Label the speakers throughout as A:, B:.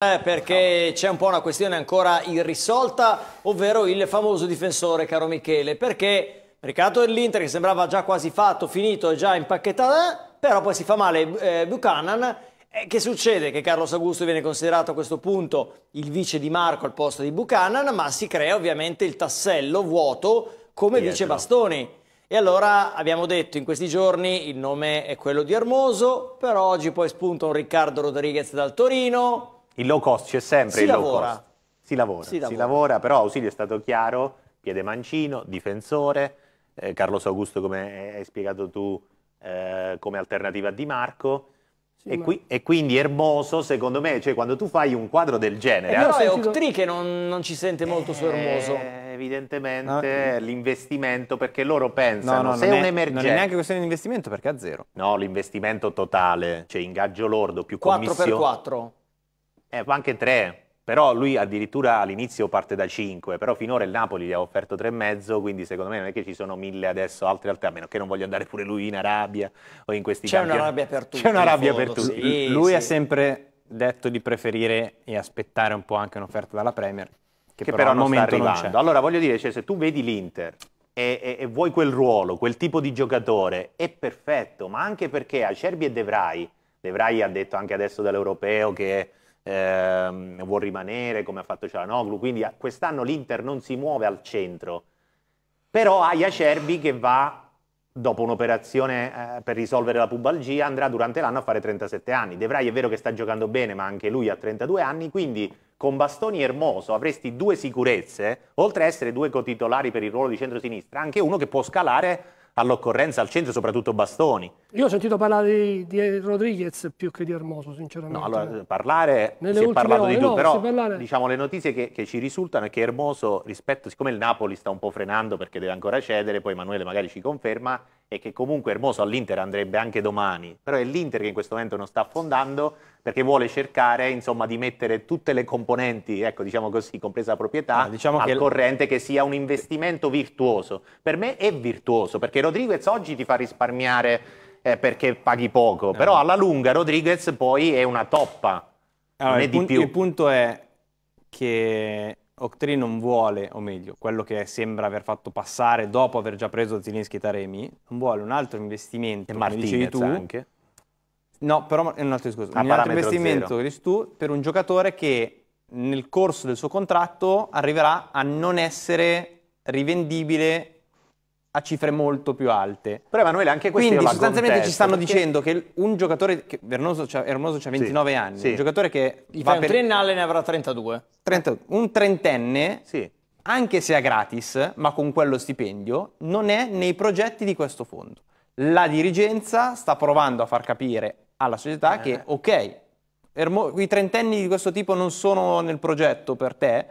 A: Eh, perché c'è un po' una questione ancora irrisolta, ovvero il famoso difensore, caro Michele, perché mercato dell'Inter che sembrava già quasi fatto, finito e già impacchettato, eh, però poi si fa male eh, Buchanan. Eh, che succede? Che Carlos Augusto viene considerato a questo punto il vice di Marco al posto di Buchanan, ma si crea ovviamente il tassello vuoto come Dietro. vice Bastoni. E allora abbiamo detto in questi giorni il nome è quello di Hermoso, però oggi poi spunta un Riccardo Rodriguez dal Torino, il low
B: cost c'è sempre, si il lavora. low cost. Si lavora, si, si lavora. lavora, però Ausilio è stato chiaro, piede mancino, difensore, eh, Carlos Augusto come hai spiegato tu eh, come alternativa a Di Marco, sì, e, qui, e, quindi Ermoso, secondo me, cioè quando tu fai un
C: quadro del genere... Eh, però è
A: Octri che non, non, ci sente molto su Ermoso. Eh, evidentemente
B: no. l'investimento,
C: perché loro pensano, no, no, se è un'emergenza... Non è neanche questione di investimento, perché è a zero.
B: No, l'investimento totale, cioè ingaggio lordo più 4 commissione... 4x4. Eh, ma anche tre, però lui addirittura all'inizio parte da cinque, però finora il Napoli gli ha offerto tre e mezzo, quindi secondo me non è che ci sono mille adesso altre altre, a meno che non voglia andare pure lui in Arabia o in
C: questi C'è una rabbia per tutti. C'è una rabbia fondo, per tutti. Sì, lui sì. ha sempre detto di preferire e aspettare un po' anche un'offerta dalla Premier, che, che però, però non sta arrivando. Non
B: allora voglio dire, cioè, se tu vedi l'Inter e, e, e, vuoi quel ruolo, quel tipo di giocatore, è perfetto, ma anche perché Acerbi e De Vrij, De Vrij ha detto anche adesso dall'Europeo che ehm, vuol rimanere come ha fatto Cialanoglu, quindi quest'anno l'Inter non si muove al centro, però ha Iacerbi che va dopo un'operazione eh, per risolvere la pubalgia andrà durante l'anno a fare 37 anni. De Vrij è vero che sta giocando bene, ma anche lui ha 32 anni, quindi con Bastoni e Ermoso avresti due sicurezze, oltre a essere due cotitolari per il ruolo di centro-sinistra, anche uno che può scalare all'occorrenza al centro, soprattutto Bastoni.
D: Io ho sentito parlare di, di Rodriguez più che di Hermoso, sinceramente. No, allora, eh,
B: parlare, Nelle si è parlato ore, di tutto, no, però parlare... diciamo, le notizie che, che, ci risultano è che Hermoso, rispetto, siccome il Napoli sta un po' frenando perché deve ancora cedere, poi Emanuele magari ci conferma, è che comunque Hermoso all'Inter andrebbe anche domani, però è l'Inter che in questo momento non sta affondando, perché vuole cercare insomma, di mettere tutte le componenti, ecco, diciamo così, compresa la proprietà, ah, diciamo al che... corrente che sia un investimento virtuoso. Per me è virtuoso, perché Rodriguez oggi ti fa risparmiare eh, perché paghi poco, eh. però alla
C: lunga Rodriguez poi è una toppa,
B: allora, non è di punto, più. Il
C: punto è che Octree non vuole, o meglio, quello che sembra aver fatto passare dopo aver già preso Zilinski e Taremi, non vuole un altro investimento, e come dicevi tu, anche No, però è un altro discorso. un altro investimento zero. che dici tu per un giocatore che nel corso del suo contratto arriverà a non essere rivendibile a cifre molto più alte. Però
B: Emanuele anche questo Quindi sostanzialmente contesto, ci stanno perché... dicendo
C: che un giocatore che Vernoso c'ha, Vernoso 29 sì, anni, sì. un giocatore che Gli va un per... triennale ne avrà 32. 32. Un trentenne sì. anche se è gratis, ma con quello stipendio, non è nei progetti di questo fondo. La dirigenza sta provando a far capire alla società che, eh. ok, er i trentenni di questo tipo non sono nel progetto per te, e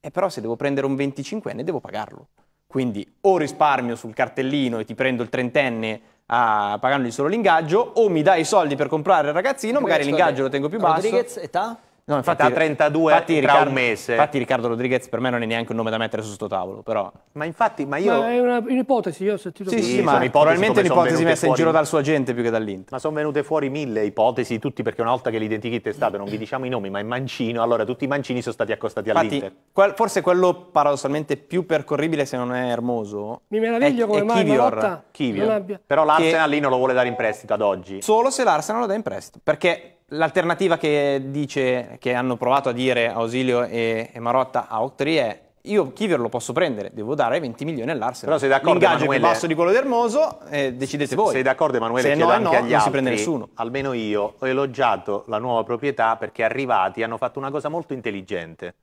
C: eh, però se devo prendere un 25enne devo pagarlo. Quindi o risparmio sul cartellino e ti prendo il trentenne a, ah, pagandogli solo l'ingaggio, o mi dai i soldi per comprare il ragazzino, magari l'ingaggio lo tengo più basso. Rodriguez, età? No, infatti, età 32 infatti, tra Riccardo, un mese. Infatti Riccardo Rodriguez per me non è neanche un nome da mettere su sto tavolo, però...
D: Ma infatti, ma io... Ma è un'ipotesi, io ho sentito... Sì, sì, sì ma cioè, probabilmente
C: un'ipotesi messa fuori... in giro dal suo agente più che
B: dall'Inter. Ma sono venute fuori mille ipotesi, tutti, perché una volta che l'identikit è stato, non vi eh. diciamo i nomi, ma è Mancino,
C: allora tutti i Mancini sono stati accostati infatti, all'Inter. Quel, forse quello paradossalmente più percorribile, se non è Ermoso...
D: Mi meraviglio è, come è mai Kivior, Malotta Kivior. Abbia... Però l'Arsenal
C: che... lì non lo vuole dare in prestito ad oggi. Solo se l'Arsenal lo dà in prestito, perché l'alternativa che dice, che hanno provato a dire Ausilio e, e Marotta a Octri è io Kiver lo posso prendere, devo dare 20 milioni all'Arsenal. Però sei d'accordo L'ingaggio Emanuele... più basso di quello d'Ermoso, eh, decidete voi. Sei d'accordo Emanuele? Se no, anche no, agli non altri, si prende nessuno.
B: Almeno io ho elogiato la nuova proprietà perché arrivati hanno fatto una cosa molto intelligente.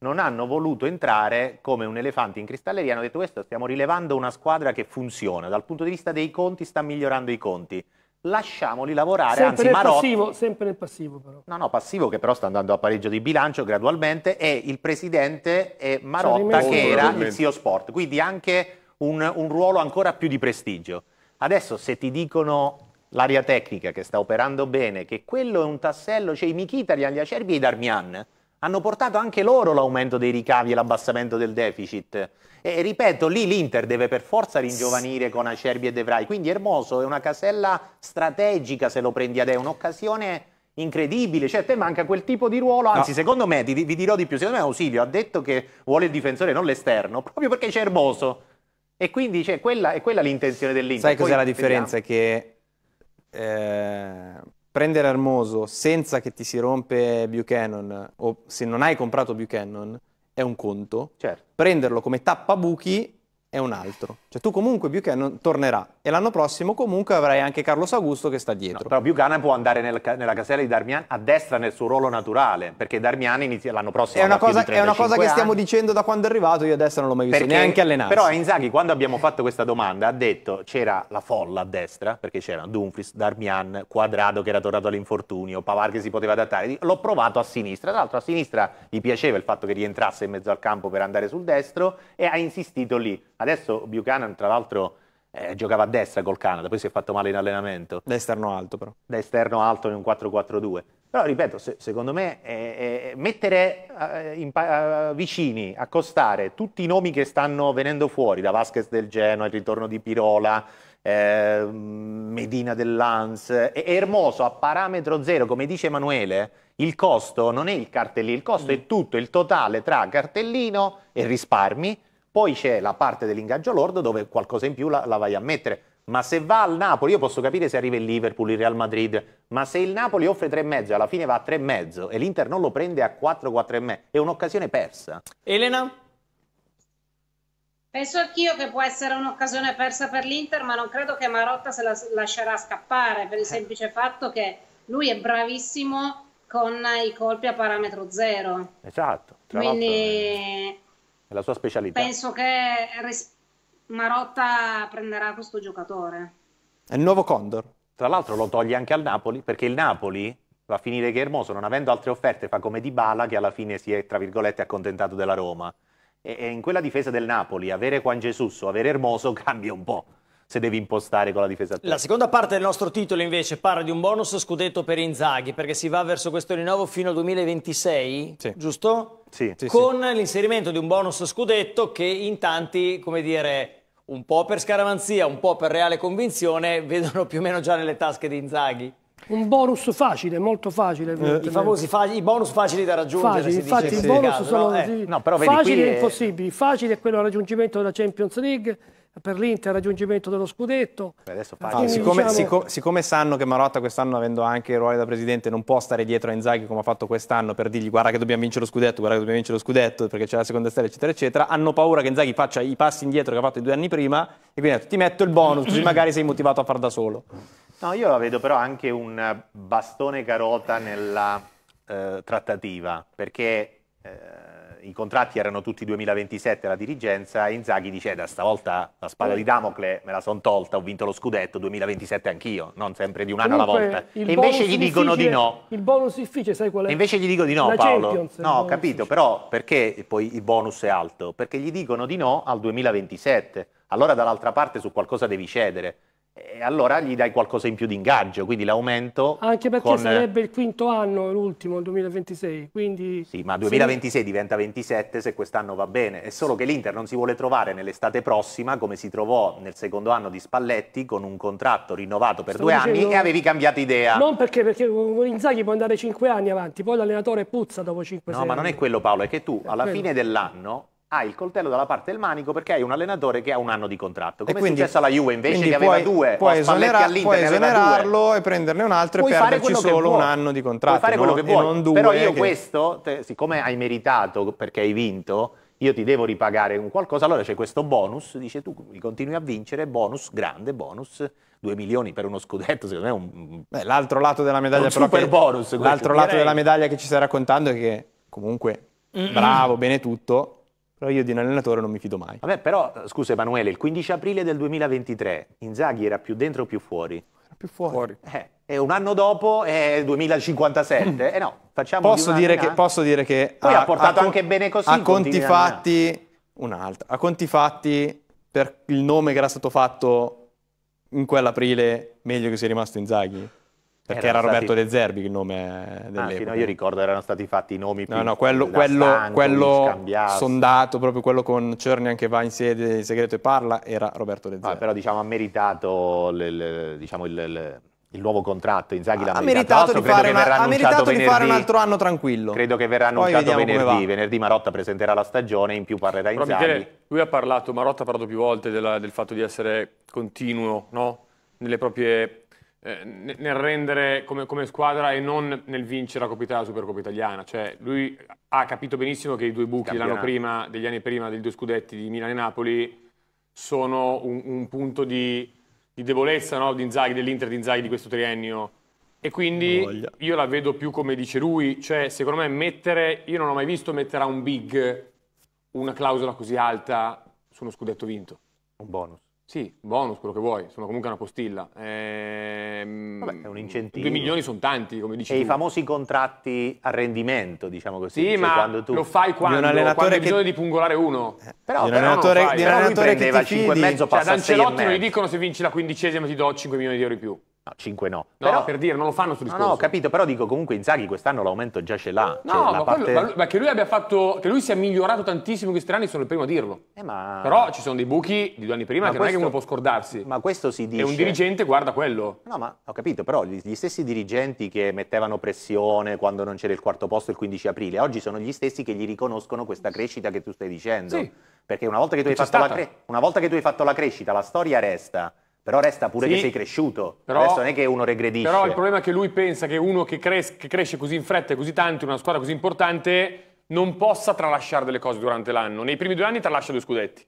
B: Non hanno voluto entrare come un elefante in cristalleria, hanno detto questo, stiamo rilevando una squadra che funziona, dal punto di vista dei conti sta migliorando i conti lasciamoli lavorare, sempre anzi nel Marotta... Passivo,
D: sempre nel passivo però.
B: No, no, passivo che però sta andando a pareggio di bilancio gradualmente e il presidente è Marotta che era il CEO Sport, quindi anche un, un ruolo ancora più di prestigio. Adesso se ti dicono l'aria tecnica che sta operando bene, che quello è un tassello, c'è cioè i Mkhitaryan, gli Acerbi e i Darmian, hanno portato anche loro l'aumento dei ricavi e l'abbassamento del deficit. E ripeto, lì l'Inter deve per forza ringiovanire con Acerbi e De Vrij, quindi Ermoso è una casella strategica se lo prendi ad è un'occasione incredibile, cioè te manca quel tipo di ruolo, anzi no. secondo me, vi dirò di più, secondo me Ausilio ha detto che vuole il difensore non l'esterno, proprio perché c'è Ermoso. E quindi cioè, quella, è quella l'intenzione dell'Inter. Sai cos'è la differenza?
C: Vediamo. Che eh, prendere Armoso senza che ti si rompe Buchanan o se non hai comprato Buchanan è un conto. Certo. Prenderlo come tappabuchi è un altro. Cioè tu comunque Buchanan tornerà e l'anno prossimo comunque avrai anche Carlos Augusto che sta dietro. No, però Buchanan può andare nel, nella casella di Darmian a destra nel suo ruolo naturale, perché Darmian
B: inizia l'anno prossimo. È una cosa, è una cosa che stiamo
C: dicendo da quando è arrivato, io a destra non l'ho mai visto perché, neanche allenato. Però
B: Inzaghi quando abbiamo fatto questa domanda ha detto c'era la folla a destra, perché c'erano Dumfries, Darmian, Quadrado che era tornato all'infortunio, Pavar che si poteva adattare. L'ho provato a sinistra, tra l'altro a sinistra gli piaceva il fatto che rientrasse in mezzo al campo per andare sul destro e ha insistito lì Adesso Buchanan, tra l'altro, eh, giocava a destra col Canada, poi si è fatto male in allenamento. Da esterno alto, però. Da esterno alto in un 4-4-2. Però, ripeto, se, secondo me, eh, eh, mettere in, vicini, accostare tutti i nomi che stanno venendo fuori, da Vasquez del Genoa, il ritorno di Pirola, eh, Medina del Lanz, è Ermoso a parametro zero, come dice Emanuele, il costo non è il cartellino, il costo mm. è tutto, il totale tra cartellino e risparmi, poi c'è la parte dell'ingaggio lordo dove qualcosa in più la, la vai a mettere. Ma se va al Napoli, io posso capire se arriva il Liverpool, il Real Madrid, ma se il Napoli offre 3,5 alla fine va a 3,5 e l'Inter non lo prende a 4, 4,5, è un'occasione persa.
E: Elena? Penso anch'io che può essere un'occasione persa per l'Inter, ma non credo che Marotta se la lascerà scappare per il eh. semplice fatto che lui è bravissimo con i colpi a parametro zero. Esatto. Quindi
B: è la sua specialità. Penso
E: che Marotta prenderà questo giocatore.
C: È il nuovo Condor.
B: Tra l'altro lo toglie anche al Napoli, perché il Napoli va a finire che Hermoso, non avendo altre offerte, fa come Dybala, che alla fine si è, tra virgolette, accontentato della Roma. E, e in quella difesa del Napoli, avere Juan Jesus o avere Hermoso cambia un po' se devi impostare con la difesa.
A: La seconda parte del nostro titolo invece parla di un bonus scudetto per Inzaghi perché si va verso questo rinnovo fino al 2026, sì. giusto? Sì. Con sì, sì. l'inserimento di un bonus scudetto che in tanti, come dire, un po' per scaramanzia, un po' per reale convinzione, vedono più o meno già nelle tasche di Inzaghi.
D: Un bonus facile, molto facile. Eh, I famosi fa i bonus facili
A: da raggiungere. Facili, infatti dice, in il bonus sono eh. no? Eh. No, facili e
D: impossibili. Facile è quello il raggiungimento della Champions League per l'Inter il raggiungimento dello scudetto.
C: Adesso ah, Quindi, siccome, diciamo... siccome, siccome, sanno che Marotta quest'anno, avendo anche il ruolo da presidente, non può stare dietro a Inzaghi come ha fatto quest'anno per dirgli guarda che dobbiamo vincere lo scudetto, guarda che dobbiamo vincere lo scudetto perché c'è la seconda stella, eccetera, eccetera, hanno paura che Inzaghi faccia i passi indietro che ha fatto i due anni prima e quindi ti metto il bonus, così magari sei motivato a far da solo.
B: No, io la vedo però anche un bastone carota nella eh, trattativa, perché... Eh, i contratti erano tutti 2027 la dirigenza e Inzaghi dice eh, da stavolta la spada di Damocle me la son tolta, ho vinto lo scudetto 2027 anch'io, non sempre di un anno Comunque, alla volta. E invece gli dicono di no.
D: Il bonus difficile sai qual è? E invece gli dico di no la Paolo. Champions, no, capito,
B: però perché poi il bonus è alto? Perché gli dicono di no al 2027. Allora dall'altra parte su qualcosa devi cedere e allora gli dai qualcosa in più di ingaggio, quindi l'aumento... Anche perché con... sarebbe
D: il quinto anno, l'ultimo, il 2026, quindi... Sì, ma 2026
B: sì. diventa 27 se quest'anno va bene, è solo che l'Inter non si vuole trovare nell'estate prossima come si trovò nel secondo anno di Spalletti con un contratto rinnovato per Stavo due dicendo, anni e avevi cambiato idea. Non
D: perché, perché Inzaghi può andare 5 anni avanti, poi l'allenatore puzza dopo 5 anni. No, ma non è
B: quello Paolo, è che tu alla è fine dell'anno hai il coltello dalla parte del manico perché hai un allenatore che ha un anno di contratto. Come e quindi, è successo alla Juve invece che aveva puoi, due, puoi, esonera, puoi esonerarlo
C: due. e prenderne un altro puoi e perderci solo un anno di contratto. Puoi fare quello no? che vuoi, Non due,
B: però io che... questo, te, siccome hai meritato perché hai vinto, io ti devo ripagare un qualcosa, allora c'è questo bonus, dice tu continui a vincere, bonus grande, bonus 2 milioni per uno scudetto, secondo me è
C: un... Beh, l'altro lato della medaglia però super che, bonus. L'altro lato della medaglia che ci stai raccontando è che comunque
A: mm -hmm. bravo,
C: bene tutto, però io di un allenatore non mi fido mai. Vabbè, però, eh, scusa
B: Emanuele, il 15 aprile del 2023 Inzaghi era più dentro o più fuori? Era più fuori. fuori. Eh, e un anno dopo è il 2057. eh no, facciamo posso, di dire che, eh.
C: posso dire che... Poi ha, ha portato ha, anche bene così. A conti fatti... Un'altra. A conti fatti, per il nome che era stato fatto in quell'aprile, meglio che sia rimasto Inzaghi.
B: Perché era Roberto stati... De Zerbi il nome ah, dell'epoca. Anzi, no, io ricordo erano stati fatti i nomi più No, no, quello, quello, Stanco, quello
C: sondato, proprio quello con Cerny anche va in sede in segreto e parla, era Roberto De Zerbi. Ah, però
B: diciamo ha meritato le, le, diciamo, il, le, il, nuovo contratto, Inzaghi l'ha ha meritato, meritato altro, fare, una, ha meritato venerdì. di fare un altro
C: anno tranquillo.
B: Credo che verrà annunciato venerdì, venerdì Marotta presenterà la stagione, in più parlerà però Inzaghi. Michele,
F: lui ha parlato, Marotta ha parlato più volte della, del fatto di essere continuo, no? Nelle proprie eh, nel rendere come, come, squadra e non nel vincere la Coppa Italia, Supercoppa Italiana. Cioè, lui ha capito benissimo che i due buchi prima, degli anni prima, dei due scudetti di Milano e Napoli, sono un, un punto di, di debolezza no? dell'Inter di Inzaghi di questo triennio. E quindi io la vedo più come dice lui, cioè secondo me mettere, io non ho mai visto mettere a un big una clausola così alta su uno scudetto vinto. Un bonus. Sì, bonus, quello che vuoi, sono comunque una postilla. Ehm, Vabbè, è un incentivo. 2 milioni sono tanti, come dici E tu. i famosi
B: contratti a rendimento, diciamo così. Sì, cioè ma quando tu... lo fai quando, un quando hai che... bisogno
F: di pungolare uno. Eh, però, di un allenatore, però Di un allenatore che ti 5 fidi. e mezzo, cioè, passa ad Ancelotti non gli dicono se vinci la quindicesima ti do 5 milioni di euro in più. Ah, no, 5 no. no. però, per dire, non lo fanno sul discorso. No, no, ho capito, però dico comunque Inzaghi quest'anno l'aumento già ce l'ha. No, cioè, ma, parte... quello, ma, che lui abbia fatto, che lui sia migliorato tantissimo in questi anni sono il primo a dirlo. Eh, ma... Però ci sono dei buchi di due anni prima ma che questo... non è che uno può scordarsi. Ma questo si dice... E un dirigente guarda quello. No, ma ho capito,
B: però gli, gli stessi dirigenti che mettevano pressione quando non c'era il quarto posto il 15 aprile, oggi sono gli stessi che gli riconoscono questa crescita che tu stai dicendo. Sì. Perché una volta che tu, hai fatto, cre... una volta che tu hai fatto la crescita, la storia resta però resta pure sì, che sei cresciuto. Però, Adesso non è che uno regredisce. Però il
F: problema è che lui pensa che uno che, cres- che cresce così in fretta e così tanto in una squadra così importante non possa tralasciare delle cose durante l'anno. Nei primi due anni tralascia due scudetti.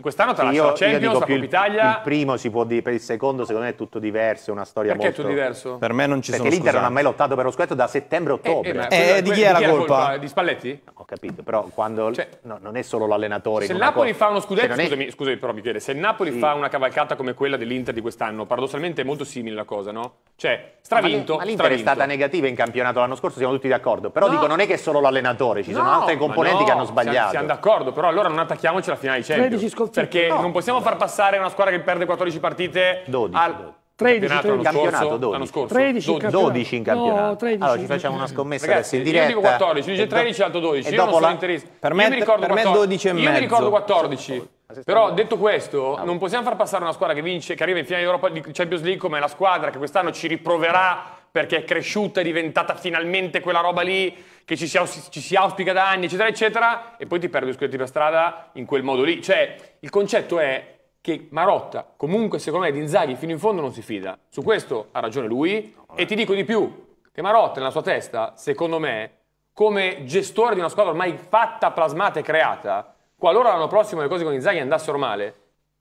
F: Quest'anno tra io, la Champions, la Coppa Italia... Il
B: primo si può dire, per il secondo secondo me è tutto diverso, è una storia Perché molto... Perché è tutto diverso? Per me non ci Perché sono l'Inter scusate. non ha mai lottato per lo scudetto da settembre-ottobre. Eh, eh, eh, di chi è la colpa? colpa? Di Spalletti? ho capito, però quando... Cioè, no, non è solo l'allenatore... Se il Napoli fa uno cioè, scudetto... È... Scusami,
F: scusami, però Michele, se il Napoli sì. fa una cavalcata come quella dell'Inter di quest'anno, paradossalmente è molto simile la cosa, no? Cioè, stravinto, ma, ma l'Inter stravinto. è stata
B: negativa in campionato l'anno scorso, siamo tutti d'accordo. Però no. dico, non è che è solo l'allenatore,
F: ci sono altre componenti che hanno sbagliato. Siamo d'accordo, però allora non attacchiamoci alla finale di Champions ascoltate. Perché no. non possiamo far passare una squadra che perde 14 partite 12, al 12. 13, campionato, 13. campionato scorso, 12. Scorso, 13 12. 12 in campionato. No, 13. Allora ci facciamo una scommessa Ragazzi, adesso in diretta. Io dico 14, dice 13, alto 12. Io non sono la... interista. Per me, io mi ricordo per 14, 12 e mezzo. Io mi ricordo 14. Però detto questo, no. Ah, non possiamo far passare una squadra che vince, che arriva in finale Europa di Champions League come la squadra che quest'anno ci riproverà perché è cresciuta, è diventata finalmente quella roba lì che ci si, ci si, auspica da anni, eccetera, eccetera, e poi ti perdi scudetti per strada in quel modo lì. Cioè, il concetto è che Marotta, comunque, secondo me, di Inzaghi fino in fondo non si fida. Su questo ha ragione lui. Eh. e ti dico di più, che Marotta nella sua testa, secondo me, come gestore di una squadra ormai fatta, plasmata e creata, qualora l'anno prossimo le cose con Inzaghi andassero male,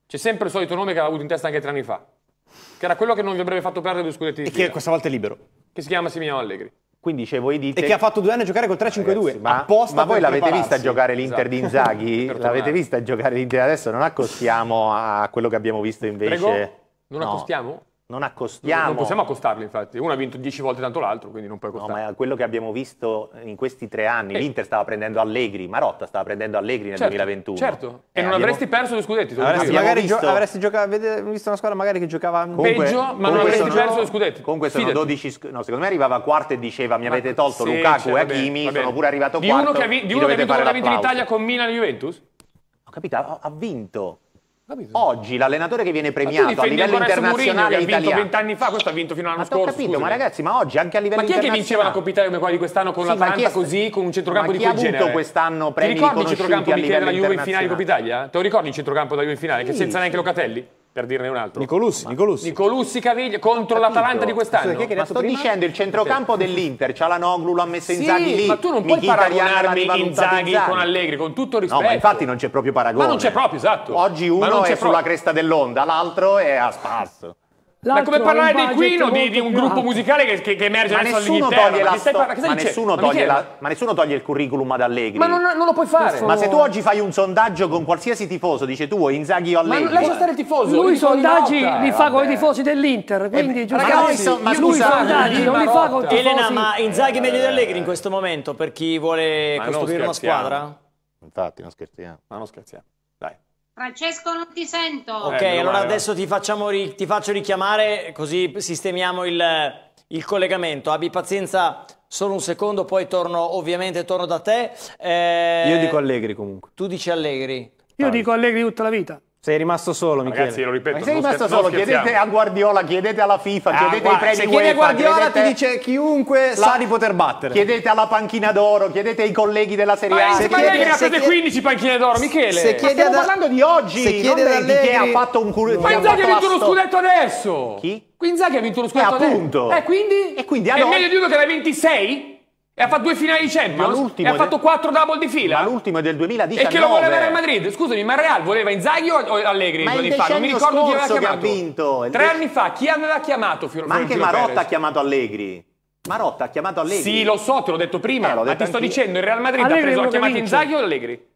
F: c'è sempre il solito nome che aveva avuto in testa anche tre anni fa, che era quello che non vi avrebbe fatto perdere due scudetti di E che
C: questa volta è libero. Che si chiama Similiano Allegri. Quindi dicevo, i dite... E che ha fatto due anni a giocare col 3-5-2, ma, apposta Ma voi esatto. l'avete vista giocare l'Inter esatto. di
B: Inzaghi? l'avete vista giocare l'Inter? Adesso non accostiamo a quello che abbiamo visto invece... Prego? Non no. accostiamo? non accostiamo. Non possiamo accostarli, infatti. Uno ha vinto dieci volte tanto l'altro, quindi non puoi accostarli. No, ma quello che abbiamo visto in questi tre anni, eh. l'Inter stava prendendo Allegri, Marotta stava prendendo Allegri nel certo, 2021. Certo, e eh, non abbiamo... avresti
F: perso gli scudetti.
B: Avresti, magari visto... Gio- avresti
C: gioca- visto una squadra magari che giocava comunque, peggio,
B: ma non avresti sono... perso gli scudetti. Comunque sono Fidati. 12 sc- No, secondo me arrivava quarto e diceva mi avete tolto ma... Lukaku e Hakimi, sono pure arrivato quarto. Di uno che ha, vi- vinto in Italia
F: con Milan e Juventus? Ho capito, ha vinto
B: Oggi l'allenatore che viene premiato a livello internazionale che ha vinto vent'anni
F: fa, questo ha vinto fino all'anno ma scorso. Ho capito, scusami. ma ragazzi, ma oggi anche
B: a livello internazionale. Ma chi è che vinceva la
F: Coppa Italia come quella di quest'anno con sì, l'Atalanta così, con un centrocampo di quel genere? Ma chi ha vinto quest'anno premi Ti ricordi il centrocampo di della Juve in finale di Coppa Italia? Te lo ricordi il centrocampo della Juve in finale, sì. che senza neanche Locatelli? per dirne un altro. Nicolussi, Ma... Nicolussi. Nicolussi Caviglia contro capito. l'Atalanta di quest'anno. Sì, ma sto prima? dicendo il centrocampo sì. Cioè. dell'Inter, c'ha la Noglu, l'ha messo sì, Zaghi lì. Ma tu non puoi paragonarmi Zaghi con Allegri, con tutto rispetto. No, ma infatti non c'è proprio paragone. Ma non c'è proprio, esatto. Oggi uno è proprio. sulla
B: cresta dell'onda, l'altro è a spasso. Ma come parlare dei Queen di, di, un gruppo musicale
F: che, che, che emerge ma adesso all'Inghilterra? Ma, ma, nessuno toglie la,
B: ma nessuno toglie il curriculum ad Allegri. Ma non, non lo puoi fare. Questo... Ma se tu oggi fai un sondaggio con qualsiasi tifoso, dice tu o Inzaghi o
A: Allegri. Ma lascia stare il tifoso. Lui i sondaggi nota, li fa con i
D: tifosi dell'Inter, eh quindi ragazzi, ma, ma lui i sondaggi non li fa con i tifosi. Elena, ma Inzaghi meglio di Allegri
A: in questo momento per chi vuole costruire una squadra? Infatti, non scherziamo. Ma non scherziamo.
E: Francesco non ti sento. Ok, eh, allora adesso
A: ti, ri ti, faccio richiamare così sistemiamo il, il, collegamento. Abbi pazienza solo un secondo, poi torno ovviamente torno da te.
C: Eh, Io dico Allegri comunque. Tu dici Allegri. Io
D: Parli. dico Allegri tutta la vita.
C: Sei rimasto solo, Michele. Ragazzi, lo ripeto. sei rimasto solo, chiedete a Guardiola, chiedete alla FIFA, ah, chiedete guarda, ai premi Se chiedi a Guardiola ti dice chiunque la... sa di poter battere. Chiedete
B: alla panchina d'oro, chiedete ai colleghi della Serie A. Ma, se ma lei ne ha chied...
C: 15 panchine d'oro, Michele. Se chiedi stiamo da...
B: parlando di oggi, se non da di chi ha fatto un culo. Ma Inzaghi ha vinto lo scudetto
F: adesso. Chi? Inzaghi ha vinto lo scudetto eh, adesso. E eh, appunto. E quindi? E quindi È meglio di uno che l'ha 26? E ha fatto due finali di Champions. E ha fatto del... quattro double di fila. Ma l'ultimo è del 2019. E che lo voleva Real Madrid? Scusami, ma Real voleva Inzaghi o Allegri? Ma il fa? Non mi ricordo chi aveva chiamato. Che ha vinto. Tre anni fa chi aveva chiamato Fior- Ma anche Marotta Perez.
B: ha chiamato Allegri. Marotta ha chiamato Allegri. Sì, lo
F: so, te l'ho detto prima. Eh, l'ho detto ma ti sto dicendo, il Real Madrid Allegri ha preso, ha chiamato Inzaghi o Allegri?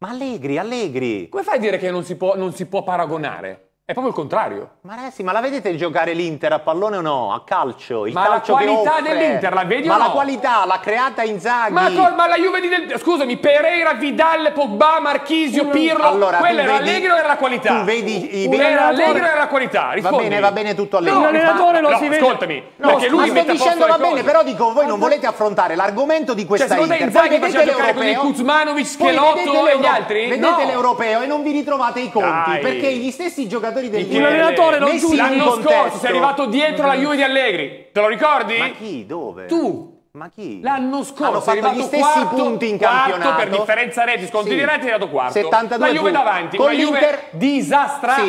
B: Ma Allegri, Allegri.
F: Come fai a dire che non si può, non si può
B: paragonare? È proprio il contrario. Ma ragazzi, ma la vedete giocare l'Inter a pallone o no? A calcio? Il ma calcio la qualità dell'Inter la vedi ma o no? Ma la qualità l'ha creata Inzaghi. Ma, col,
F: ma la Juve di del... Scusami, Pereira, Vidal, Pogba, Marchisio, mm. Pirlo. Allora, quella era vedi, Allegro era la qualità. Tu vedi i vedi Era Allegro era la qualità. Rispondi. Va bene, va bene
B: tutto Allegro. No, l'allenatore non no, si vede. Ascoltami, no, perché lui ma sto dicendo va bene, però dico voi non volete affrontare l'argomento di cioè, questa cioè, secondo Inter. Inzaghi faceva giocare con Kuzmanovic, Schelotto e gli altri? Vedete l'europeo e non vi ritrovate i conti, perché gli stessi giocatori allenatori del Michele. Un allenatore non Messi L'anno scorso sei arrivato dietro la Juve
F: di Allegri. Te lo ricordi? Ma chi? Dove? Tu. Ma chi? L'anno scorso hanno fatto gli stessi quarto, punti in campionato per differenza reti sconti sì. diretti è dato quarto. 72 la Juve davanti, con l'Inter disastrata.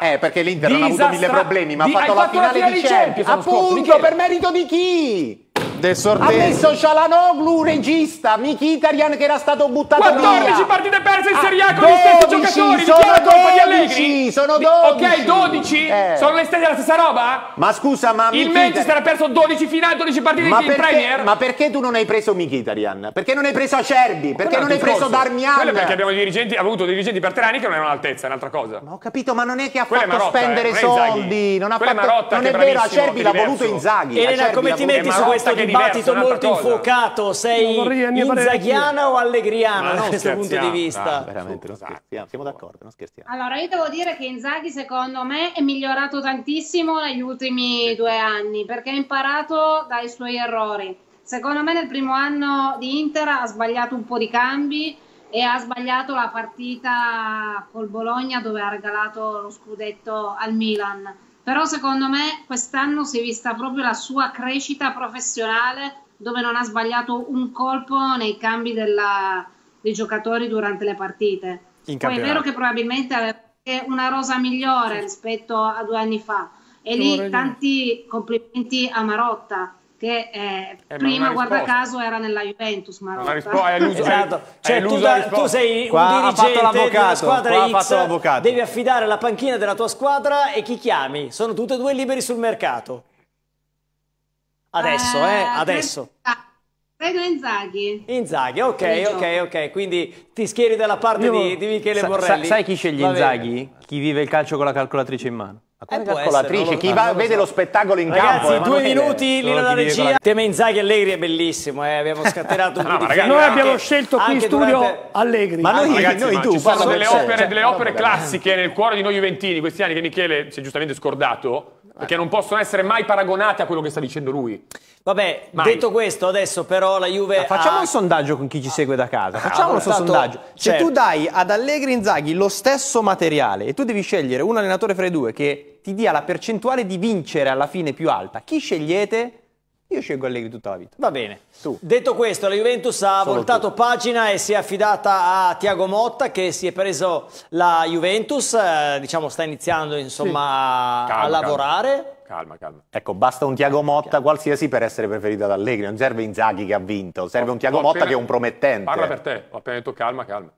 B: Sì. Eh, perché l'Inter non ha avuto mille problemi, ma di... ha fatto, la, fatto finale la finale, di Champions. Appunto, scorso. per merito di chi? del sorteggio. Ha messo Cialanoglu regista, Mkhitaryan che era stato buttato 14 via. 14 partite perse in Serie A con 12, gli ah, stessi giocatori, sono chi è la colpa di Sono 12. Ok, 12? Eh. Sono le
F: stesse la stessa roba? Ma scusa, ma Il Mkhitaryan... Manchester ha perso 12 finali, 12 partite ma in perché, Premier.
B: Ma perché tu non hai preso Mkhitaryan? Perché non hai preso Acerbi?
F: Perché non hai preso Darmian? Quello perché abbiamo dirigenti, avuto dirigenti perterani che non erano all'altezza, è un'altra cosa. Ma ho
B: capito, ma non è che ha Quella fatto Marotta, spendere eh, soldi, non ha Quella fatto... Marotta, non è vero, Acerbi l'ha voluto in Inzaghi. Elena, come ti metti su questo dibattito? dibattito molto infuocato.
A: Sei inzaghiana o allegriana da questo punto di vista?
B: veramente, non scherziamo. Siamo d'accordo, non scherziamo.
E: Allora, io devo dire che Inzaghi, secondo me, è migliorato tantissimo negli ultimi due anni perché ha imparato dai suoi errori. Secondo me, nel primo anno di Inter ha sbagliato un po' di cambi e ha sbagliato la partita col Bologna dove ha regalato lo scudetto al Milan però secondo me quest'anno si è vista proprio la sua crescita professionale dove non ha sbagliato un colpo nei cambi della, dei giocatori durante le partite.
A: In Poi è vero che
E: probabilmente aveva una rosa migliore rispetto a due anni fa e lì tanti complimenti a Marotta che eh, eh, prima, guarda caso, era nella Juventus. Ma una rispo- è l'uso, esatto. È, cioè, è tu, da, tu, sei qua un dirigente di una squadra X, devi
A: affidare la panchina della tua squadra e chi chiami? Sono tutti e due liberi sul mercato. Adesso, eh, eh adesso. Ah, Credo Inzaghi. Inzaghi, ok, ok, ok. Quindi ti schieri dalla parte Io, di, di, Michele sa, Borrelli. Sa, sai chi sceglie Inzaghi?
C: Chi vive il calcio con la calcolatrice in mano. Eh, come
B: calcolatrice, chi va, vede lo spettacolo in ragazzi, campo. Ragazzi, eh, due minuti,
A: Lino la regia. Tema Inzaghi Allegri è bellissimo, eh. abbiamo scatenato un no, ragazzi, Noi abbiamo scelto qui in studio durante...
D: Allegri. Ma noi, ragazzi, noi ma tu, ci sono delle cioè, opere, cioè, delle opere
A: classiche nel cuore
F: di noi Juventini questi anni che Michele si è giustamente scordato. Perché eh. non possono essere mai paragonate a quello che sta
C: dicendo lui.
A: Vabbè, mai. detto questo, adesso però la Juve. Ma facciamo ha... un
C: sondaggio con chi ci segue da casa. Ah, facciamo un sondaggio. Se certo. tu dai ad Allegri Inzaghi lo stesso materiale e tu devi scegliere un allenatore fra i due che ti dia la percentuale di vincere alla fine più alta. Chi scegliete? Io scelgo Allegri tutta la vita. Va bene. Tu. Detto
A: questo, la Juventus ha Solo voltato tu. pagina e si è affidata a Tiago Motta che si è preso la Juventus, eh, diciamo sta iniziando insomma sì. calma, a lavorare. Calma. Calma, Ecco,
B: basta un Tiago Motta calma. qualsiasi per essere preferito da Allegri, non serve Inzaghi che ha vinto, serve oh, un Tiago Motta appena, che è un promettente. Parla
F: per te, ho appena detto calma, calma.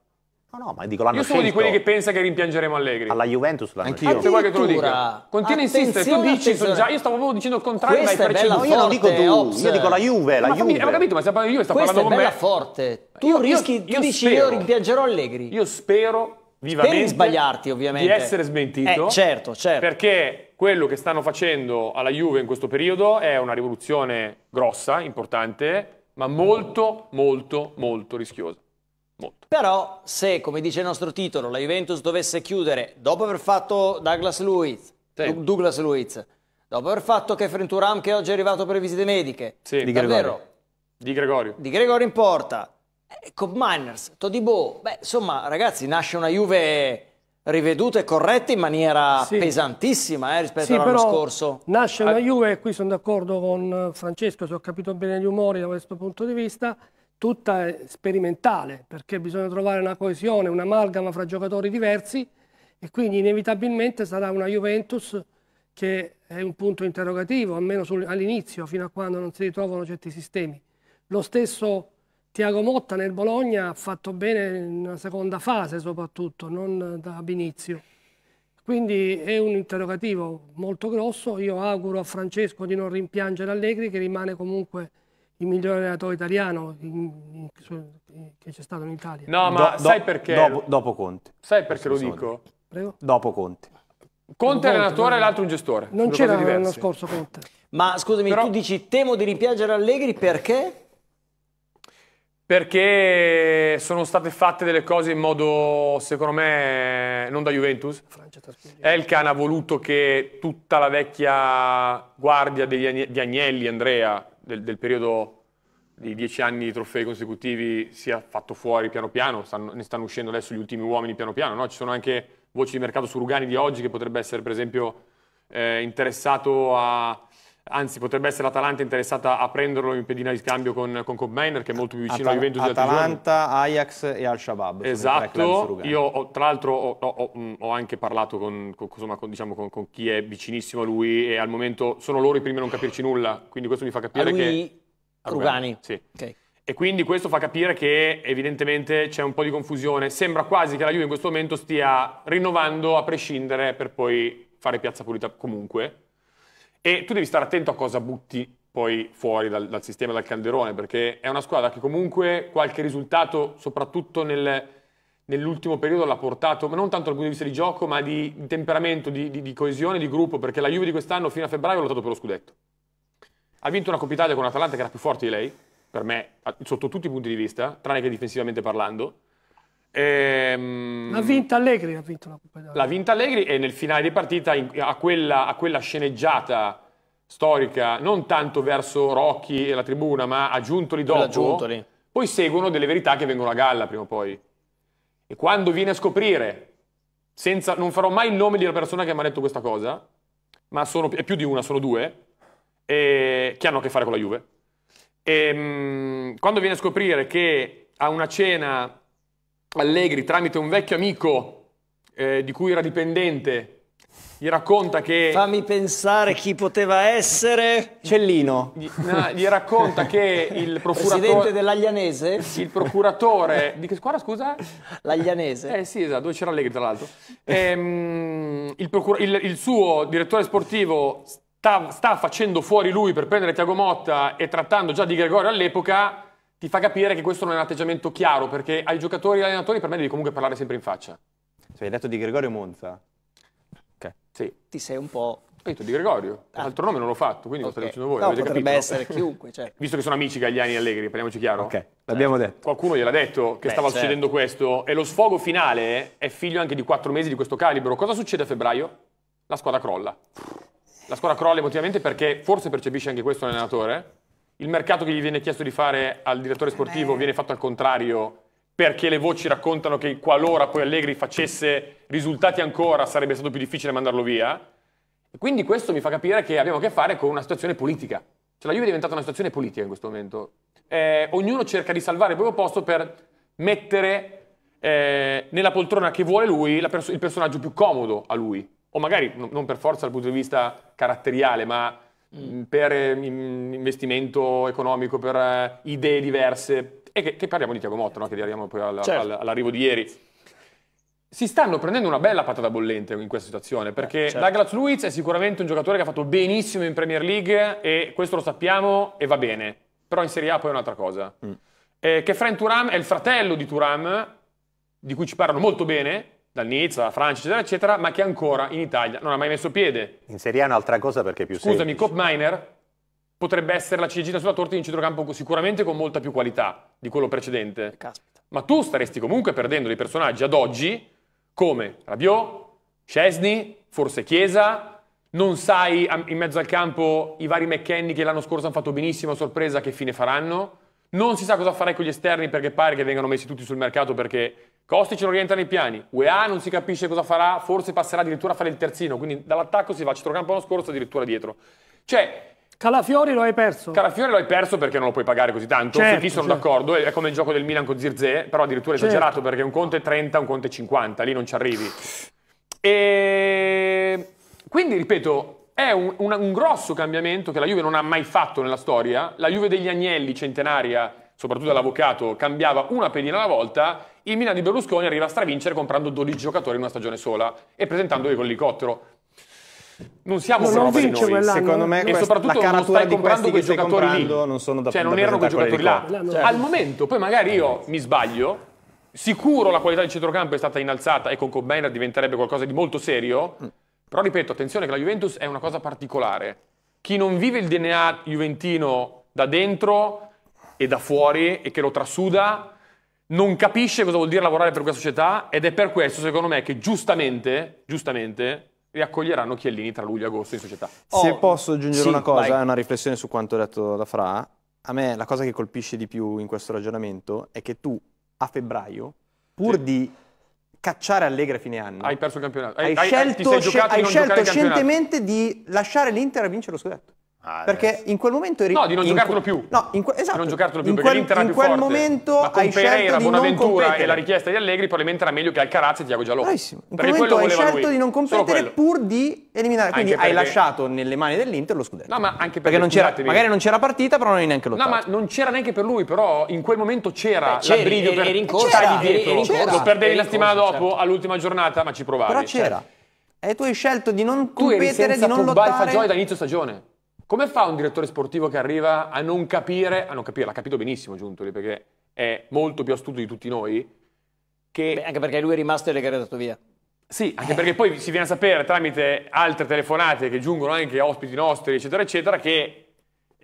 F: No, no, ma dico l'hanno Io sono di quelli che pensa che rimpiangeremo Allegri. Alla Juventus l'hanno Anch'io. Anzi, vuoi che te lo dica? Continua a insistere, tu dici, sono già, io stavo proprio dicendo il contrario, Questa ma hai
B: preciso. No, io non dico tu, io dico la Juve, la Juve. Fammi, ho capito, ma stiamo parlando di Juve, sto parlando con me. Questa è
A: bella forte. Tu rischi, tu dici io rimpiangerò Allegri. Io spero vivamente Speri sbagliarti, ovviamente. di essere
F: smentito. Eh, certo, certo. Perché quello che stanno facendo alla Juve in questo periodo è una rivoluzione grossa, importante, ma molto, molto, molto rischiosa.
A: Molto. Però se, come dice il nostro titolo, la Juventus dovesse chiudere dopo aver fatto Douglas Luiz, sì. Douglas Luiz dopo aver fatto Kefren Turam che oggi è arrivato per le visite mediche, sì. di, davvero, di Gregorio. Di Gregorio in porta, eh, Cobb Miners, Todibo, beh insomma ragazzi nasce una Juve riveduta e corretta
D: in maniera sì.
A: pesantissima eh, rispetto sì, all'anno scorso.
D: Nasce ah. una Juve, e qui sono d'accordo con Francesco se ho capito bene gli umori da questo punto di vista, tutta sperimentale, perché bisogna trovare una coesione, un'amalgama fra giocatori diversi e quindi inevitabilmente sarà una Juventus che è un punto interrogativo, almeno all'inizio, fino a quando non si ritrovano certi sistemi. Lo stesso Tiago Motta nel Bologna ha fatto bene nella seconda fase soprattutto, non da inizio. Quindi è un interrogativo molto grosso, io auguro a Francesco di non rimpiangere Allegri che rimane comunque il miglior allenatore italiano in, in, in, che c'è stato in Italia.
C: No, ma do, sai perché? Dopo, dopo, Conte. Sai perché lo dico? Prego? Dopo Conte. Conte è allenatore e l'altro un gestore. Non c'era l'anno scorso
A: Conte. Ma scusami, Però... tu dici temo di rimpiangere Allegri perché?
F: Perché sono state fatte delle cose in modo, secondo me, non da Juventus. Elkan ha voluto che tutta la vecchia guardia degli, di Agnelli, Andrea, del, del periodo di dieci anni di trofei consecutivi sia fatto fuori piano piano, stanno, ne stanno uscendo adesso gli ultimi uomini piano piano, no? ci sono anche voci di mercato su Rugani di oggi che potrebbe essere per esempio eh, interessato a Anzi, potrebbe essere l'Atalanta interessata a prenderlo in pedina di scambio con, con Combiner, che è molto più vicino Atal- a Juventus. Atalanta,
C: Ajax e Al-Shabaab. Esatto. Io,
F: ho, tra l'altro, ho, ho, ho, mm, anche parlato con, con, insomma, diciamo, con, chi è vicinissimo a lui e al momento sono loro i primi a non capirci nulla. Quindi questo mi fa capire a lui, che... Rugani. Sì. Okay. E quindi questo fa capire che evidentemente c'è un po' di confusione. Sembra quasi che la Juve in questo momento stia rinnovando a prescindere per poi fare piazza pulita comunque e tu devi stare attento a cosa butti poi fuori dal, dal sistema, dal calderone, perché è una squadra che comunque qualche risultato, soprattutto nel, nell'ultimo periodo, l'ha portato, ma non tanto dal punto di vista di gioco, ma di, di temperamento, di, di, di, coesione, di gruppo, perché la Juve di quest'anno fino a febbraio ha lottato per lo scudetto. Ha vinto una Coppa Italia con un l'Atalanta che era più forte di lei, per me, sotto tutti i punti di vista, tranne che difensivamente parlando, Ehm... Ha
D: vinto Allegri, ha vinto la
F: Coppa Italia. L'ha vinta Allegri e nel finale di partita in, a, quella, a, quella, sceneggiata storica, non tanto verso Rocchi e la tribuna, ma a Giuntoli dopo, Giuntoli. poi seguono delle verità che vengono a galla prima o poi. E quando viene a scoprire, senza, non farò mai il nome di una persona che mi ha detto questa cosa, ma sono, è più di una, sono due, e, che hanno a che fare con la Juve. E, ehm, quando viene a scoprire che a una cena Allegri, tramite un vecchio amico eh, di cui era dipendente,
A: gli racconta che... Fammi pensare chi poteva essere... Cellino. Gli, no, gli racconta che il procuratore... Presidente dell'Aglianese? Il procuratore...
F: Di che squadra, scusa? L'Aglianese. Eh sì, esatto, dove c'era Allegri, tra l'altro. Ehm, il, procura, il, il, suo direttore sportivo sta, sta facendo fuori lui per prendere Tiago Motta e trattando già di Gregorio all'epoca ti fa capire che questo non è un atteggiamento chiaro, perché ai giocatori e agli allenatori per me devi comunque parlare sempre in faccia.
C: Cioè, hai detto di Gregorio Monza?
F: Ok. Sì. Ti sei un po'... Ho detto di Gregorio, ah. altro nome non l'ho fatto, quindi okay. lo state dicendo voi. No, potrebbe capito? essere chiunque. Cioè. Visto che sono amici Gagliani e Allegri, parliamoci chiaro. Ok, l'abbiamo eh, detto. Qualcuno gliel'ha detto che Beh, stava certo. succedendo questo e lo sfogo finale è figlio anche di quattro mesi di questo calibro. Cosa succede a febbraio? La squadra crolla. La squadra crolla emotivamente perché forse percepisce anche questo l'allenatore il mercato che gli viene chiesto di fare al direttore sportivo Beh. viene fatto al contrario perché le voci raccontano che qualora poi Allegri facesse risultati ancora sarebbe stato più difficile mandarlo via. E quindi questo mi fa capire che abbiamo a che fare con una situazione politica. Cioè la Juve è diventata una situazione politica in questo momento. Eh, ognuno cerca di salvare il proprio posto per mettere eh, nella poltrona che vuole lui pers- il personaggio più comodo a lui. O magari non per forza dal punto di vista caratteriale, ma Mm. Mm, per eh, investimento economico, per eh, idee diverse. E che, che parliamo di Tiago Motta, no? che arriviamo poi alla, certo. all'arrivo di ieri. Si stanno prendendo una bella patata bollente in questa situazione, perché eh, certo. Douglas Luiz è sicuramente un giocatore che ha fatto benissimo in Premier League e questo lo sappiamo e va bene. Però in Serie A poi è un'altra cosa. Mm. Eh, che Frank Turam è il fratello di Turam, di cui ci parlano molto bene, dal Nizza, dalla Francia, eccetera, eccetera, ma che ancora in Italia non ha mai messo piede.
B: In Serie A è un'altra cosa perché è più Scusami, semplice.
F: Scusami, Cop Miner potrebbe essere la ciliegina sulla torta in centrocampo sicuramente con molta più qualità di quello precedente. Caspita. Ma tu staresti comunque perdendo dei personaggi ad oggi come Rabiot, Scesni, forse Chiesa, non sai in mezzo al campo i vari McKenny che l'anno scorso hanno fatto benissimo a sorpresa che fine faranno. Non si sa cosa fare con gli esterni perché pare che vengano messi tutti sul mercato perché Costi ce lo rientra nei piani, UEA non si capisce cosa farà, forse passerà addirittura a fare il terzino, quindi dall'attacco si va a centrocampo l'anno scorso addirittura dietro. Cioè...
D: Calafiori lo hai perso.
F: Calafiori lo hai perso perché non lo puoi pagare così tanto, certo, su chi sono certo. d'accordo, è come il gioco del Milan con Zirze, però addirittura è certo. esagerato perché un conto è 30, un conto è 50, lì non ci arrivi. E... Quindi, ripeto, è un, un, un, grosso cambiamento che la Juve non ha mai fatto nella storia. La Juve degli Agnelli, centenaria, soprattutto dall'avvocato, cambiava una pedina alla volta. Il Milan di Berlusconi arriva a stravincere comprando 12 giocatori in una stagione sola e presentandoli con l'elicottero. Non siamo no, non vince noi. Secondo me eh. e soprattutto la non stai comprando quei giocatori lì. Non sono da, cioè non da erano quei giocatori là. Certo. Al momento, poi magari io certo. mi sbaglio, sicuro la qualità del centrocampo è stata innalzata e con Combiner diventerebbe qualcosa di molto serio. Mm. Però ripeto, attenzione che la Juventus è una cosa particolare. Chi non vive il DNA juventino da dentro e da fuori e che lo trasuda, non capisce cosa vuol dire lavorare per questa società ed è per questo, secondo me, che giustamente, giustamente riaccoglieranno Chiellini tra luglio e agosto in società. Oh, Se posso aggiungere sì, una cosa, vai.
C: una riflessione su quanto detto da Fra, a me la cosa che colpisce di più in questo ragionamento è che tu a febbraio, pur sì. di cacciare Allegri a fine anno. Hai perso il campionato. Hai, hai scelto, hai, scelto scientemente di lasciare l'Inter a vincere lo scudetto. Ah, perché adesso. in quel momento eri... No, di non giocartelo que... più. No, in que... esatto. Di non esatto. giocartelo più, in quel, perché in quel forte. momento Ma con hai Pereira, Bonaventura e la
F: richiesta di Allegri probabilmente era meglio che Alcarazza e Tiago Giallo. Bravissimo. In quel momento hai scelto lui. di non competere
C: pur di eliminare. Quindi perché... hai lasciato nelle mani dell'Inter lo scudetto. No, ma anche perché, perché non c'era, magari non c'era partita, però non hai neanche lottato. No, ma
F: non c'era neanche per lui, però in quel momento c'era Beh, l'abbrido per... Eri in corsa, dietro. Lo perdevi la settimana dopo, certo. all'ultima giornata, ma ci provavi. Però c'era.
C: E tu hai scelto di non competere, di non lottare. Tu eri senza Fagioli da
F: inizio stagione. Come fa un direttore sportivo che arriva a non capire, a non capire, l'ha capito benissimo Giuntoli perché è molto più astuto di tutti noi, che... Beh, anche perché lui è rimasto e le gare è andato via. Sì, anche perché poi si viene a sapere tramite altre telefonate che giungono anche ospiti nostri, eccetera, eccetera, che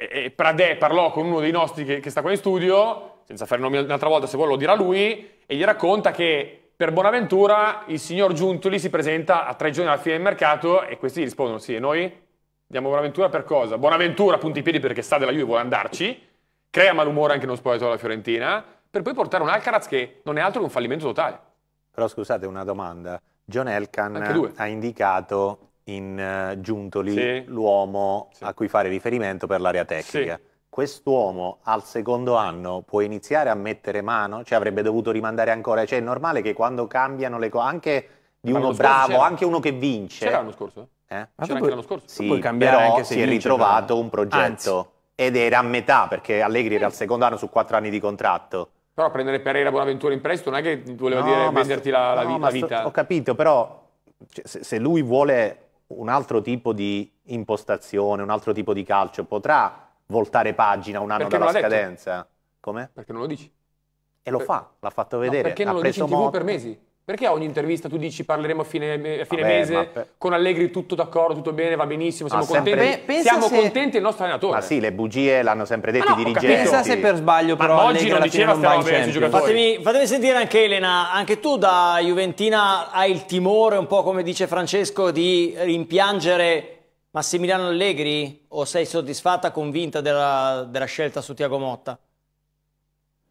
F: e eh, eh, Pradè parlò con uno dei nostri che, che, sta qua in studio, senza fare nomi un'altra volta se vuole lo dirà lui, e gli racconta che per Bonaventura il signor Giuntoli si presenta a tre giorni alla fine del mercato e questi gli rispondono sì, e noi? Diamo Buonaventura per cosa? Buonaventura punti i piedi perché sta della Juve e vuole andarci, crea malumore anche uno spogliato alla Fiorentina, per poi portare un Alcaraz che non è altro che un fallimento totale.
B: Però scusate una domanda, John Elkan ha indicato in uh, eh, Giuntoli sì. l'uomo sì. a cui fare riferimento per l'area tecnica. Sì. Quest'uomo al secondo anno può iniziare a mettere mano? Cioè avrebbe dovuto rimandare ancora? Cioè è normale che quando cambiano le cose, anche di uno bravo, anche uno che vince... C'era l'anno scorso? Eh? Eh? C'era anche l'anno scorso. Sì, puoi cambiare però anche se si è ritrovato però... un progetto. Anzi. Ed era a metà, perché Allegri era al secondo anno su quattro anni di contratto.
F: Però prendere Pereira Buonaventura in prestito non è che voleva no, dire venderti la, la, no, la vita. ho
B: capito, però cioè, se lui vuole un altro tipo di impostazione, un altro tipo di calcio, potrà voltare pagina un anno perché dalla scadenza? Come? Perché non lo dici? E lo per... fa, l'ha fatto vedere. No, perché non ha lo dici in tv moto. per mesi?
F: Perché a ogni intervista tu dici parleremo a fine, a eh, fine Vabbè, mese pe... con Allegri tutto d'accordo, tutto bene, va benissimo, siamo ah, contenti. Beh, siamo se... contenti il nostro allenatore. Ma sì, le
B: bugie l'hanno sempre detto i no, dirigenti. Pensa se per sbaglio però Ma Allegri oggi non diceva non stiamo bene sui giocatori.
A: Fatemi, fatemi, sentire anche Elena, anche tu da Juventina hai il timore un po' come dice Francesco di rimpiangere Massimiliano Allegri o sei soddisfatta, convinta della, della scelta su Tiago Motta?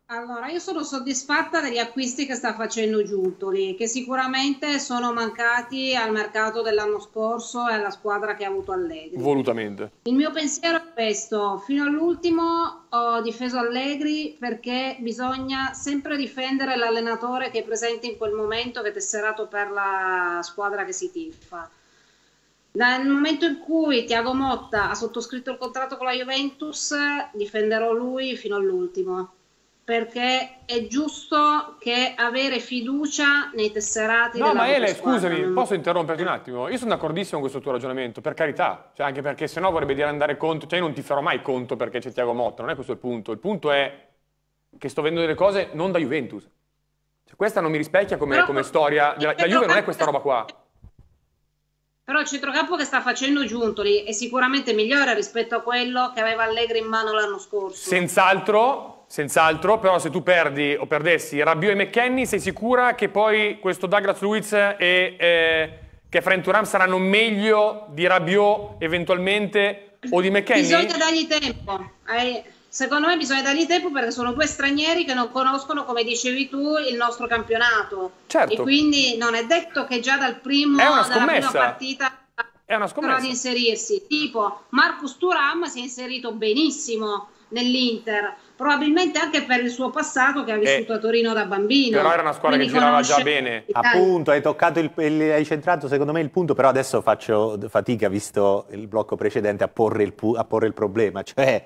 E: Allora, io sono soddisfatta degli acquisti che sta facendo Giuntoli, che sicuramente sono mancati al mercato dell'anno scorso e alla squadra che ha avuto Allegri.
F: Volutamente.
E: Il mio pensiero è questo, fino all'ultimo ho difeso Allegri perché bisogna sempre difendere l'allenatore che è presente in quel momento, che è tesserato per la squadra che si tifa. Dal momento in cui Tiago Motta ha sottoscritto il contratto con la Juventus, difenderò lui fino all'ultimo perché è giusto che avere fiducia nei tesserati. No, ma Ele, scusami, non... posso
F: interromperti un attimo? Io sono d'accordissimo con questo tuo ragionamento, per carità, cioè anche perché sennò vorrebbe dire andare contro, cioè io non ti farò mai conto perché c'è Tiago Motta, non è questo il punto. Il punto è che sto vendendo delle cose non da Juventus. Cioè, questa non mi rispecchia come, come storia. La, la Juve non è questa roba qua.
E: Però il centrocampo che sta facendo Giuntoli è sicuramente migliore rispetto a quello che aveva Allegri in mano l'anno scorso.
F: Senz'altro, Senz'altro, però se tu perdi o perdessi Rabiot e McKenny, sei sicura che poi questo Douglas Luiz e eh, che Frank Turam saranno meglio di Rabiot eventualmente o di McKenny? Bisogna
E: dargli tempo. Eh, secondo me bisogna dargli tempo perché sono due stranieri che non conoscono, come dicevi tu, il nostro campionato. Certo. E quindi non è detto che già dal primo, è una scommessa. partita è una scommessa. di inserirsi. Tipo, Marcus Turam si è inserito benissimo nell'Inter probabilmente anche per il suo passato che ha eh, vissuto eh, a Torino da bambino. Però era una squadra
F: Quindi che girava già bene.
E: Appunto,
B: hai toccato il, il, hai centrato secondo me il punto, però adesso faccio fatica, visto il blocco precedente, a porre il, a porre il problema. Cioè,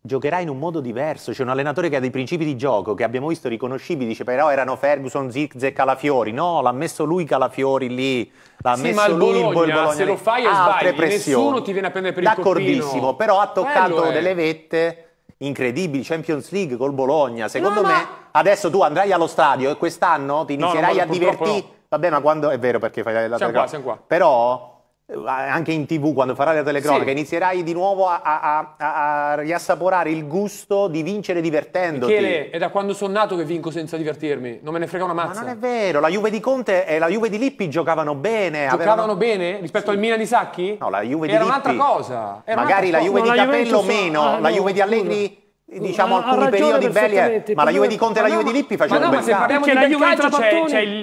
B: giocherà in un modo diverso. C'è un allenatore che ha dei principi di gioco che abbiamo visto riconoscibili, dice però erano Ferguson, Zigz e Calafiori. No, l'ha messo lui Calafiori lì, l'ha sì, messo lui Bologna, il Bologna. Se lo fai e sbagli, nessuno ti viene a prendere per il D'accordissimo, però ha toccato delle vette incredibili, Champions League col Bologna. Secondo no, me, ma... adesso tu andrai allo stadio e quest'anno ti inizierai no, no, a divertire. Vabbè, ma quando è vero perché fai la siamo qua, siamo qua. Però eh, anche in tv quando farai la telecronaca sì. inizierai di nuovo a, a, a, a, riassaporare il gusto di vincere divertendoti Michele
F: è da quando sono nato che vinco senza divertirmi non me ne frega una mazza ma non è
B: vero la Juve di Conte e la Juve di Lippi giocavano bene giocavano avevano...
F: bene rispetto sì. al Milan di Sacchi? no la Juve di era Lippi era un'altra cosa era magari la Juve di Capello meno ah, la Juve di Allegri
B: no diciamo ha, alcuni ha periodi belli eh. ma la Juve di Conte e la Juve di Lippi facevano no, ma se parliamo di Juve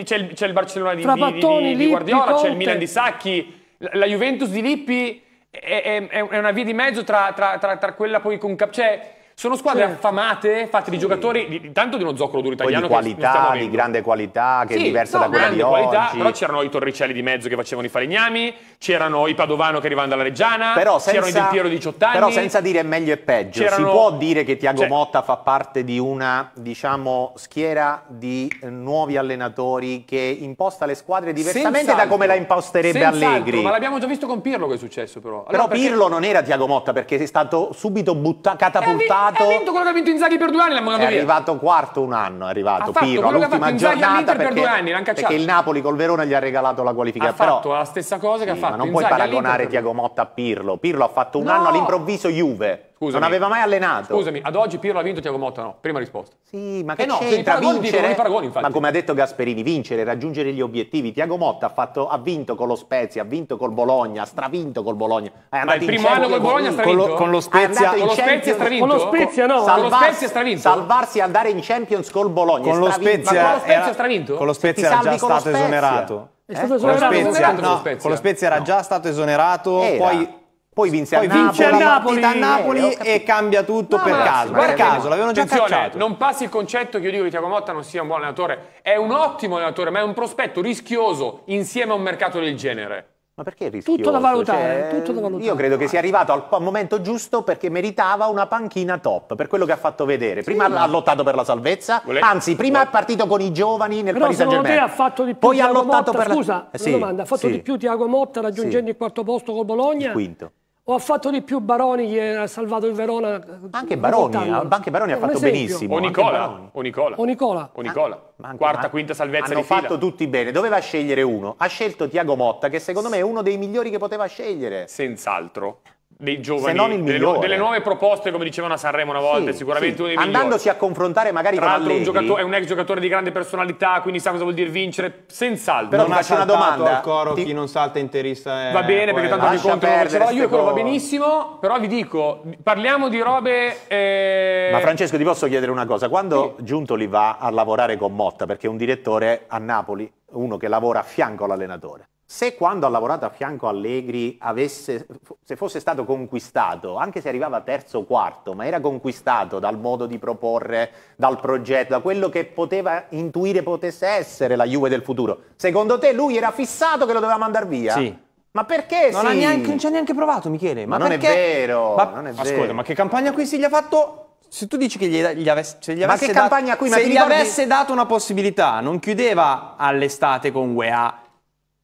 F: c'è, c'è, il, Barcellona di, di, di, Guardiola c'è il Milan di Sacchi la Juventus di Lippi è, è, è una via di mezzo tra, tra, tra, tra quella poi con Cap... Cioè, sono squadre certo. affamate, fatte di giocatori, tanto di uno zoccolo duro italiano. Poi di qualità, di
B: grande qualità, che sì, è diversa no, da quella di qualità, oggi. Però
F: c'erano i torricelli di mezzo che facevano i falegnami, c'erano i Padovano che arrivavano dalla Reggiana, però senza, c'erano i Del Piero 18 anni. Però senza
B: dire meglio e peggio, si può dire che Tiago cioè... Motta fa parte di una, diciamo, schiera di eh, nuovi allenatori che imposta le squadre diversamente da come la imposterebbe Allegri. Ma l'abbiamo
F: già visto con Pirlo che è successo però. Allora, però perché...
B: Pirlo non era Tiago Motta perché è stato subito butta- eh, catapultato arrivato... Ha vinto
F: quello che ha vinto Inzaghi per due anni, l'ha mandato è via. È
B: arrivato quarto un anno, è arrivato ha Piro, all'ultima giornata perché, per anni, perché il Napoli col Verona gli ha regalato la qualificazione. Ha fatto
F: Però, la stessa cosa che sì, ha fatto ma non Inzaghi puoi paragonare
B: Tiago Motta a Pirlo. Pirlo ha fatto un no. anno all'improvviso Juve. Scusami. Non aveva mai allenato. Scusami,
F: ad oggi Pirlo ha vinto Tiago Motta no? Prima risposta. Sì, ma eh che eh no, c'entra
D: se vincere?
B: Dico, paragoni, ma come ha detto Gasperini, vincere, raggiungere gli obiettivi. Tiago Motta ha, fatto, ha vinto con lo Spezia, ha vinto col Bologna, ha stravinto col Bologna. È ma il primo anno col Bologna ha stravinto? Con lo, con lo Spezia. Con lo
D: Spezia stravinto?
C: Con lo
B: Spezia no. Salvarsi, con lo Spezia stravinto? Salvarsi e andare in Champions col Bologna. Con lo Spezia. Ma con lo Spezia ha stravinto? Con lo Spezia era già stato esonerato.
C: Eh? È stato esonerato? Con lo Spezia era già stato esonerato, poi poi vinse Poi a Napoli, vince a Napoli, a Napoli eh, e cambia tutto no, per caso. Per caso, l'avevano già cacciato.
F: Non passi il concetto che io dico che Tiago Motta non sia un buon allenatore. È un ottimo allenatore, ma è un prospetto rischioso insieme a un mercato del genere.
B: Ma perché rischioso? Tutto da valutare, cioè, tutto da valutare. Io credo che sia arrivato al momento giusto perché meritava una panchina top per quello che ha fatto vedere. Prima sì, ha lottato per la salvezza, vole... anzi, prima vole... è partito con i giovani nel Però Paris Saint-Germain. ha fatto di più Poi Tiago ha lottato Motta, per la... scusa, eh, sì, domanda, ha fatto sì. di
D: più Tiago Motta raggiungendo il quarto posto con Bologna? Il quinto. O ha fatto di più Baroni che ha salvato il Verona. Eh, anche Baroni, eh, anche Baroni ha fatto benissimo. O Nicola.
F: O Nicola.
B: O
D: Nicola. O
F: Nicola. Anche, Quarta, quinta salvezza
B: hanno di fila. Hanno fatto tutti bene. Doveva scegliere uno. Ha scelto Tiago Motta, che secondo me è uno dei migliori che poteva scegliere. Senz'altro dei giovani, delle, nu- delle, nuove
F: proposte, come dicevano a Sanremo una volta, sì, sicuramente sì. uno dei migliori. Andandosi
B: a confrontare magari Tra con l'altro Allegri. un è un
F: ex giocatore di grande personalità, quindi sa cosa vuol dire vincere, senz'altro. Però non faccio una domanda. coro ti... chi non salta
C: interista è... Eh,
F: va bene, perché
B: tanto anche contro non ce l'ho io, quello va
F: benissimo, però vi dico, parliamo di robe... Eh... Ma Francesco
B: ti posso chiedere una cosa, quando sì. Giuntoli va a lavorare con Motta, perché è un direttore a Napoli, uno che lavora a fianco all'allenatore, se quando ha lavorato a fianco Allegri avesse, se fosse stato conquistato, anche se arrivava terzo o quarto, ma era conquistato dal modo di proporre, dal progetto, da quello che poteva intuire potesse essere la Juve del futuro, secondo te lui era fissato che lo doveva mandare via? Sì.
C: Ma perché non, sì? neanche, non ci ha neanche provato, Michele. Ma, ma perché... non è vero. Ma... Non è vero. Ascolta, ma che campagna qui si gli ha fatto? Se tu dici che gli, gli, avesse, gli avesse, dato, qui, se gli ricordi... avesse dato una possibilità, non chiudeva all'estate con UEA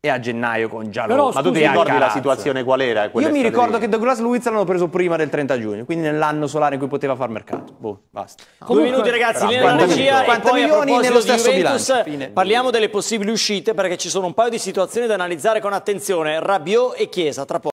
C: e a gennaio con Giallo. Però, ma tu ti ricordi la situazione qual era? Io mi ricordo che Douglas Luiz l'hanno preso prima del 30 giugno, quindi nell'anno solare in cui poteva far mercato. Boh, basta. Ah, due minuti ragazzi, l'energia e poi milioni nello stesso Juventus,
A: bilancio. Parliamo delle possibili uscite perché ci sono un paio di situazioni da analizzare con attenzione. Rabiot e Chiesa, tra poco.